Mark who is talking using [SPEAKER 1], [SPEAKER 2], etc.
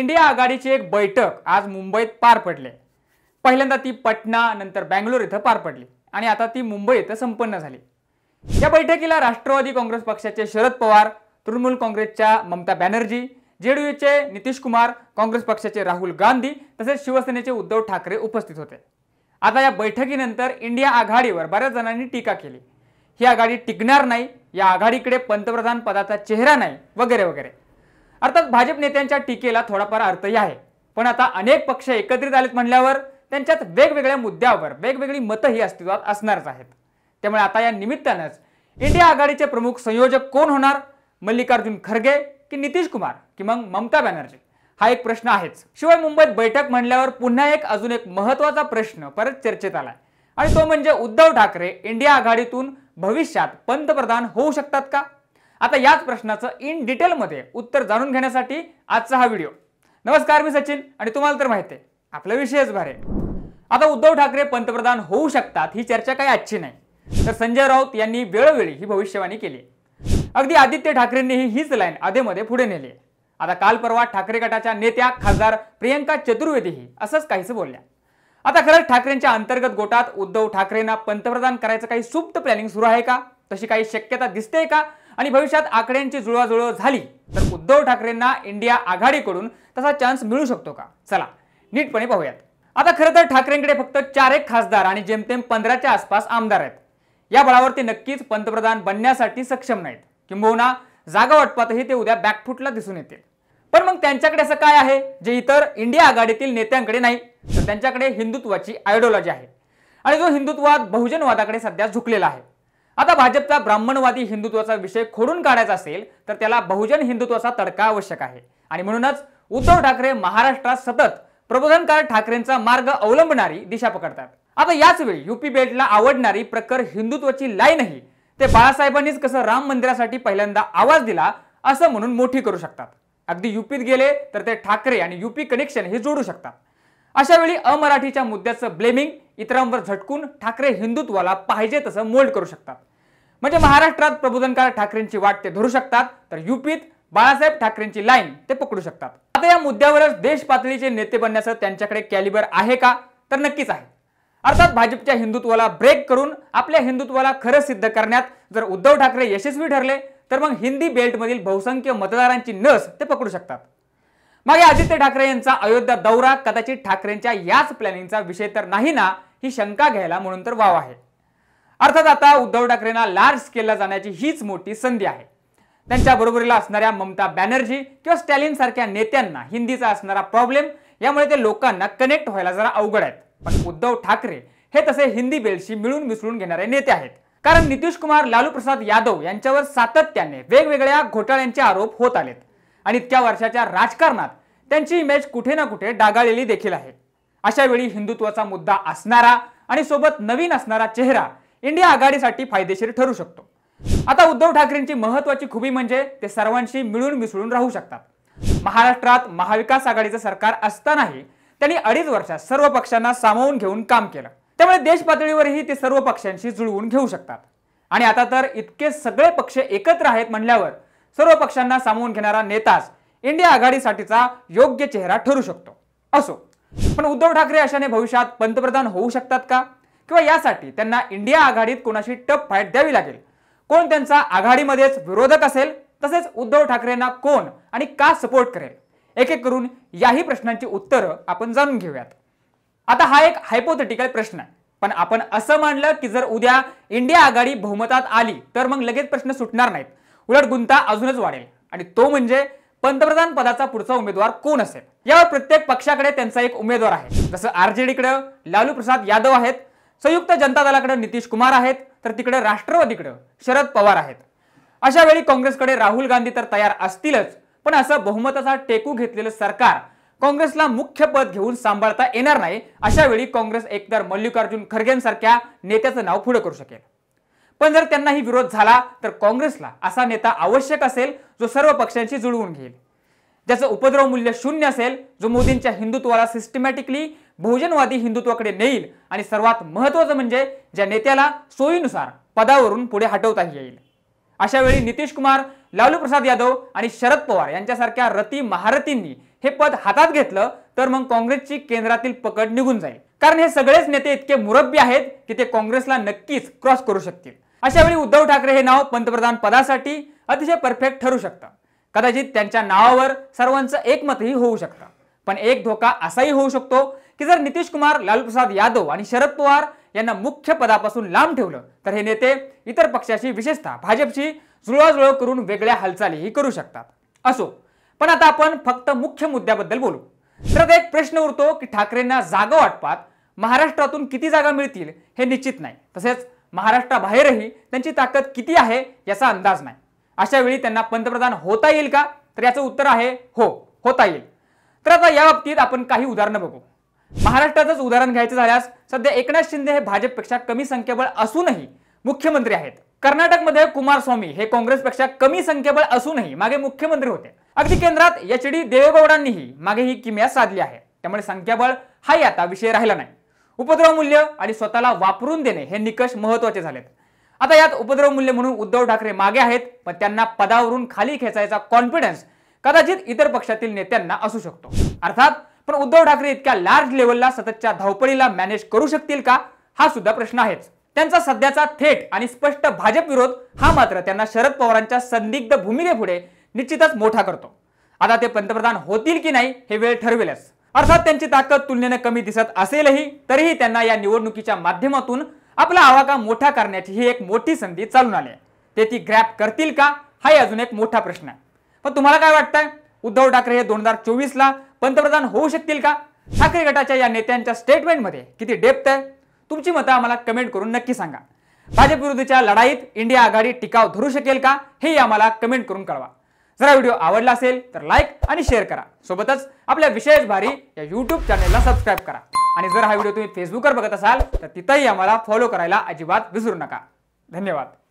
[SPEAKER 1] India आघाडीची एक बैठक आज मुंबईत पार पडली पहिल्यांदा ती पटना नंतर बँगलोर इथं पार पडली आणि आता ती मुंबई इथं संपन्न झाली या बैठकीला राष्ट्रवादी काँग्रेस पक्षाचे शरद पवार तृणमूल काँग्रेसच्या ममता बॅनर्जी जेडीयूचे नितीश कुमार काँग्रेस पक्षाचे राहुल गांधी तसेच शिवसेनेचे उद्धव ठाकरे उपस्थित होते आता या बैठकीनंतर इंडिया आघाडीवर बऱ्याच जणांनी टीका केली ही आघाडी टिकणार नाही या आघाडीकडे पंतप्रधान पदाचा चेहरा नाही वगैरे वगैरे अर्थात भाजप नेत्यांच्या टीकेला थोडाफार अर्थही आहे पण आता अनेक पक्ष एकत्रित आलेत म्हणल्यावर त्यांच्यात वेगवेगळ्या मुद्द्यावर वेगवेगळी मतं ही अस्तित्वात असणारच आहेत त्यामुळे आता या निमित्तानंच इंडिया आघाडीचे प्रमुख संयोजक कोण होणार मल्लिकार्जुन खरगे की नितीश कुमार की मग ममता बॅनर्जी हा एक प्रश्न आहेच शिवाय मुंबईत बैठक म्हणल्यावर पुन्हा एक अजून एक महत्वाचा प्रश्न परत चर्चेत आलाय आणि तो म्हणजे उद्धव ठाकरे इंडिया आघाडीतून भविष्यात पंतप्रधान होऊ शकतात का आता याच प्रश्नाचं इन डिटेलमध्ये उत्तर जाणून घेण्यासाठी आजचा हा व्हिडिओ नमस्कार मी सचिन आणि तुम्हाला तर माहिती आहे आपला विषयच भारे आता उद्धव ठाकरे पंतप्रधान होऊ शकतात ही चर्चा काही आजची नाही तर संजय राऊत यांनी वेळोवेळी ही भविष्यवाणी केली अगदी आदित्य ठाकरेंनीही हीच लाईन आधेमध्ये पुढे नेली आता काल परवा ठाकरे गटाच्या नेत्या खासदार प्रियंका चतुर्वेदीही असंच काहीच बोलल्या आता खरंच ठाकरेंच्या अंतर्गत गोटात उद्धव ठाकरेंना पंतप्रधान करायचं काही सुप्त प्लॅनिंग सुरू आहे का तशी काही शक्यता दिसते का आणि भविष्यात आकड्यांची जुळवाजुळव झाली तर उद्धव ठाकरेंना इंडिया आघाडीकडून तसा चान्स मिळू शकतो का चला नीटपणे पाहूयात आता खरं तर ठाकरेंकडे फक्त चार एक खासदार आणि जेमतेम पंधराच्या आसपास आमदार आहेत या बळावरती नक्कीच पंतप्रधान बनण्यासाठी सक्षम नाहीत किंबहुना जागा वाटपातही ते उद्या बॅकफुटला दिसून येतील पण मग त्यांच्याकडे असं काय आहे जे इतर इंडिया आघाडीतील नेत्यांकडे नाही तर त्यांच्याकडे हिंदुत्वाची आयडिओलॉजी आहे आणि जो हिंदुत्ववाद बहुजनवादाकडे सध्या झुकलेला आहे आता भाजपचा ब्राह्मणवादी हिंदुत्वाचा विषय खोडून काढायचा असेल तर त्याला बहुजन हिंदुत्वाचा तडका आवश्यक आहे आणि म्हणूनच उद्धव ठाकरे महाराष्ट्रात सतत प्रबोधनकार ठाकरेंचा मार्ग अवलंबणारी दिशा पकडतात आता याच वेळी युपी बेल्टला आवडणारी प्रखर हिंदुत्वाची लाईनही ते बाळासाहेबांनीच कसं राम मंदिरासाठी पहिल्यांदा आवाज दिला असं म्हणून मोठी करू शकतात अगदी युपीत गेले तर ते ठाकरे आणि युपी कनेक्शन हे जोडू शकतात अशा वेळी अमराठीच्या मुद्द्याचं ब्लेमिंग इतरांवर झटकून ठाकरे हिंदुत्वाला पाहिजे तसं मोल्ड करू शकतात म्हणजे महाराष्ट्रात प्रबोधनकार ठाकरेंची वाट ते धरू शकतात तर युपीत बाळासाहेब ठाकरेंची लाईन ते पकडू शकतात आता या मुद्द्यावरच देश पातळीचे नेते बनण्याचं त्यांच्याकडे कॅलिबर आहे का तर नक्कीच आहे अर्थात भाजपच्या हिंदुत्वाला ब्रेक करून आपल्या हिंदुत्वाला खरं सिद्ध करण्यात जर उद्धव ठाकरे यशस्वी ठरले तर मग हिंदी बेल्टमधील बहुसंख्य मतदारांची नस ते पकडू शकतात मागे आदित्य ठाकरे यांचा अयोध्या दौरा कदाचित ठाकरेंच्या याच प्लॅनिंगचा विषय तर नाही ना ही शंका घ्यायला म्हणून तर वाव आहे अर्थात आता उद्धव ठाकरेंना लार्ज स्केलला जाण्याची हीच मोठी संधी आहे त्यांच्या बरोबरीला असणाऱ्या ममता बॅनर्जी किंवा स्टॅलिन सारख्या नेत्यांना हिंदीचा असणारा प्रॉब्लेम यामुळे ते लोकांना कनेक्ट व्हायला जरा अवघड आहेत पण उद्धव ठाकरे हे तसे हिंदी बेलशी मिळून मिसळून घेणारे नेते आहेत कारण नितीश कुमार लालू प्रसाद यादव यांच्यावर सातत्याने वेगवेगळ्या घोटाळ्यांचे आरोप होत आलेत आणि इतक्या वर्षाच्या राजकारणात त्यांची इमेज कुठे ना कुठे डागाळलेली देखील आहे अशा वेळी हिंदुत्वाचा मुद्दा असणारा आणि सोबत नवीन असणारा चेहरा इंडिया आघाडीसाठी फायदेशीर ठरू शकतो आता उद्धव ठाकरेंची महत्वाची खुबी म्हणजे ते सर्वांशी मिळून मिसळून राहू शकतात महाराष्ट्रात महाविकास आघाडीचं सरकार असतानाही त्यांनी अडीच वर्षात सर्व पक्षांना सामावून घेऊन काम केलं त्यामुळे देश पातळीवरही ते सर्व पक्षांशी जुळवून घेऊ शकतात आणि आता तर इतके सगळे पक्ष एकत्र आहेत म्हणल्यावर सर्व पक्षांना सामावून घेणारा नेताच इंडिया आघाडीसाठीचा योग्य चेहरा ठरू शकतो असो पण उद्धव ठाकरे अशाने भविष्यात पंतप्रधान होऊ शकतात का किंवा यासाठी त्यांना इंडिया आघाडीत कोणाशी टप फाईट द्यावी लागेल कोण त्यांचा आघाडीमध्येच विरोधक असेल तसेच उद्धव ठाकरेंना कोण आणि का सपोर्ट करेल एक एक करून याही प्रश्नांची उत्तरं आपण जाणून घेऊयात आता हा एक हायपोथेटिकल प्रश्न आहे पण आपण असं मानलं की जर उद्या इंडिया आघाडी बहुमतात आली तर मग लगेच प्रश्न सुटणार नाहीत उलट गुंता अजूनच वाढेल आणि तो म्हणजे पंतप्रधान पदाचा पुढचा उमेदवार कोण असेल यावर प्रत्येक पक्षाकडे त्यांचा एक उमेदवार आहे जसं आरजेडीकडे लालू प्रसाद यादव आहेत संयुक्त जनता दलाकडे नितीश कुमार आहेत तर तिकडे राष्ट्रवादीकडे शरद पवार आहेत अशा वेळी काँग्रेसकडे राहुल गांधी तर तयार असतीलच पण असं बहुमताचा टेकू घेतलेलं सरकार काँग्रेसला मुख्य पद घेऊन सांभाळता येणार नाही अशा वेळी काँग्रेस एकतर मल्लिकार्जुन खरगेंसारख्या नेत्याचं नाव पुढे करू शकेल पण जर त्यांनाही विरोध झाला तर काँग्रेसला असा नेता आवश्यक असेल जो सर्व पक्षांशी जुळवून घेईल ज्याचं उपद्रव मूल्य शून्य असेल जो मोदींच्या हिंदुत्वाला सिस्टमॅटिकली बहुजनवादी हिंदुत्वाकडे नेईल आणि सर्वात महत्वाचं म्हणजे ज्या नेत्याला सोयीनुसार पदावरून पुढे हटवता येईल अशा वेळी नितीश कुमार लालू प्रसाद यादव आणि शरद पवार यांच्यासारख्या रती महारथींनी हे पद हातात घेतलं तर मग काँग्रेसची केंद्रातील पकड निघून जाईल कारण हे सगळेच नेते इतके मुरब्बी आहेत की ते काँग्रेसला नक्कीच क्रॉस करू शकतील अशा वेळी उद्धव ठाकरे हे नाव पंतप्रधान पदासाठी अतिशय परफेक्ट ठरू शकतं कदाचित त्यांच्या नावावर सर्वांचं एकमतही होऊ शकतं पण एक धोका असाही होऊ शकतो की जर नितीश कुमार प्रसाद यादव आणि शरद पवार यांना मुख्य पदापासून लांब ठेवलं तर हे नेते इतर पक्षाशी विशेषतः भाजपशी जुळवाजुळव करून वेगळ्या हालचालीही करू शकतात असो पण आता आपण फक्त मुख्य मुद्द्याबद्दल बोलू तर एक प्रश्न उरतो की ठाकरेंना जागा वाटपात महाराष्ट्रातून किती जागा मिळतील हे निश्चित नाही तसेच महाराष्ट्राबाहेरही त्यांची ताकद किती आहे याचा अंदाज नाही अशा वेळी त्यांना पंतप्रधान होता येईल का तर याचं उत्तर आहे हो होता येईल तर आता या बाबतीत आपण काही उदाहरणं बघू महाराष्ट्राचंच उदाहरण घ्यायचं झाल्यास सध्या एकनाथ शिंदे हे भाजपपेक्षा कमी संख्याबळ असूनही मुख्यमंत्री आहेत कर्नाटकमध्ये कुमारस्वामी हे काँग्रेसपेक्षा कमी संख्येबळ असूनही मागे मुख्यमंत्री होते अगदी केंद्रात एच डी देवेगौडांनीही मागे ही किमया साधली आहे त्यामुळे संख्याबळ हाही आता विषय राहिला नाही उपद्रव मूल्य आणि स्वतःला वापरून देणे हे निकष महत्वाचे झालेत आता यात उपद्रव मूल्य म्हणून उद्धव ठाकरे मागे आहेत पण त्यांना पदावरून खाली खेचायचा कॉन्फिडन्स कदाचित इतर पक्षातील नेत्यांना असू शकतो अर्थात पण उद्धव ठाकरे इतक्या लार्ज लेवलला सततच्या धावपळीला मॅनेज करू शकतील का हा सुद्धा प्रश्न आहेच त्यांचा सध्याचा थेट आणि स्पष्ट भाजप विरोध हा मात्र त्यांना शरद पवारांच्या संदिग्ध भूमिकेपुढे निश्चितच मोठा करतो आता ते पंतप्रधान होतील की नाही हे वेळ ठरवेलच अर्थात त्यांची ताकद तुलनेने कमी दिसत असेलही तरीही त्यांना या निवडणुकीच्या माध्यमातून आपला आवाका मोठा करण्याची ही एक मोठी संधी चालून आली आहे ते ती ग्रॅप करतील का हाही अजून एक मोठा प्रश्न आहे पण तुम्हाला काय वाटतंय उद्धव ठाकरे हे दोन हजार चोवीसला पंतप्रधान होऊ शकतील का ठाकरे गटाच्या या नेत्यांच्या स्टेटमेंटमध्ये किती डेप्थ आहे तुमची मतं आम्हाला कमेंट करून नक्की सांगा भाजप विरुद्धच्या लढाईत इंडिया आघाडी टिकाव धरू शकेल का हे आम्हाला कमेंट करून कळवा जरा व्हिडिओ आवडला असेल तर लाईक आणि शेअर करा सोबतच आपल्या विशेष भारी या यूट्यूब चॅनेलला सबस्क्राईब करा आणि जर हा व्हिडिओ तुम्ही फेसबुकवर बघत असाल तर तिथंही आम्हाला फॉलो करायला अजिबात विसरू नका धन्यवाद